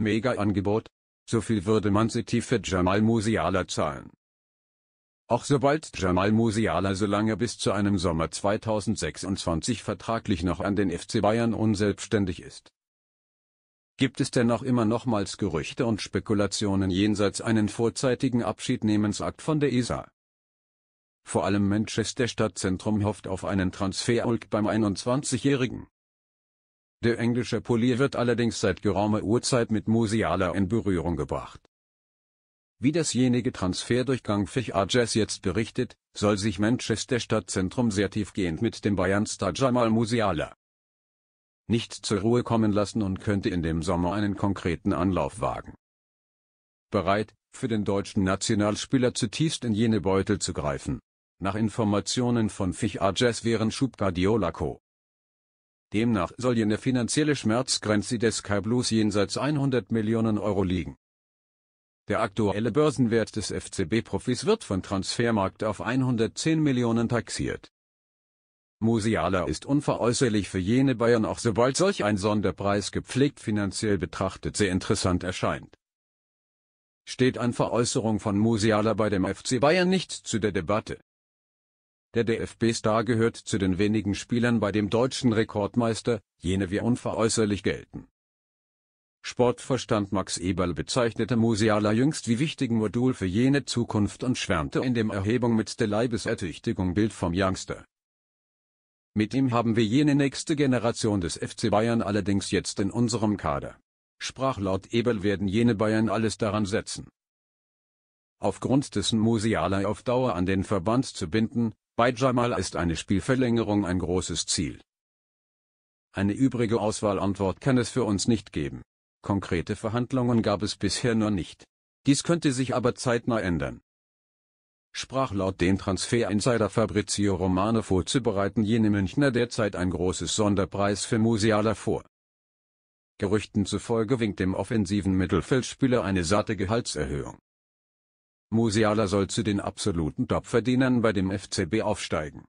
Mega-Angebot. So viel würde Man City für Jamal Musiala zahlen. Auch sobald Jamal Musiala so lange bis zu einem Sommer 2026 vertraglich noch an den FC Bayern unselbstständig ist. Gibt es denn auch immer nochmals Gerüchte und Spekulationen jenseits einen vorzeitigen Abschiednehmensakt von der ESA? Vor allem Manchester Stadtzentrum hofft auf einen Transfer beim 21-Jährigen. Der englische Polier wird allerdings seit geraumer Uhrzeit mit Musiala in Berührung gebracht. Wie dasjenige Transferdurchgang Fich Ajes jetzt berichtet, soll sich Manchester Stadtzentrum sehr tiefgehend mit dem Bayern-Star Jamal Musiala nicht zur Ruhe kommen lassen und könnte in dem Sommer einen konkreten Anlauf wagen. Bereit, für den deutschen Nationalspieler zutiefst in jene Beutel zu greifen. Nach Informationen von Fich Ajes wären Schub Guardiola Co. Demnach soll jene finanzielle Schmerzgrenze des Sky Blues jenseits 100 Millionen Euro liegen. Der aktuelle Börsenwert des FCB-Profis wird von Transfermarkt auf 110 Millionen taxiert. Musiala ist unveräußerlich für jene Bayern auch sobald solch ein Sonderpreis gepflegt finanziell betrachtet sehr interessant erscheint. Steht an Veräußerung von Musiala bei dem FC Bayern nichts zu der Debatte. Der DFB-Star gehört zu den wenigen Spielern bei dem deutschen Rekordmeister, jene wie unveräußerlich gelten. Sportverstand Max Eberl bezeichnete Musiala jüngst wie wichtigen Modul für jene Zukunft und schwärmte in dem Erhebung mit der Leibesertüchtigung Bild vom Youngster. Mit ihm haben wir jene nächste Generation des FC Bayern allerdings jetzt in unserem Kader. Sprach laut Eberl werden jene Bayern alles daran setzen. Aufgrund dessen Musiala auf Dauer an den Verband zu binden, bei Jamal ist eine Spielverlängerung ein großes Ziel. Eine übrige Auswahlantwort kann es für uns nicht geben. Konkrete Verhandlungen gab es bisher nur nicht. Dies könnte sich aber zeitnah ändern. Sprach laut dem Transfer-Insider Fabrizio Romano vorzubereiten jene Münchner derzeit ein großes Sonderpreis für Musiala vor. Gerüchten zufolge winkt dem offensiven Mittelfeldspieler eine satte Gehaltserhöhung. Musiala soll zu den absoluten Topverdienern bei dem FCB aufsteigen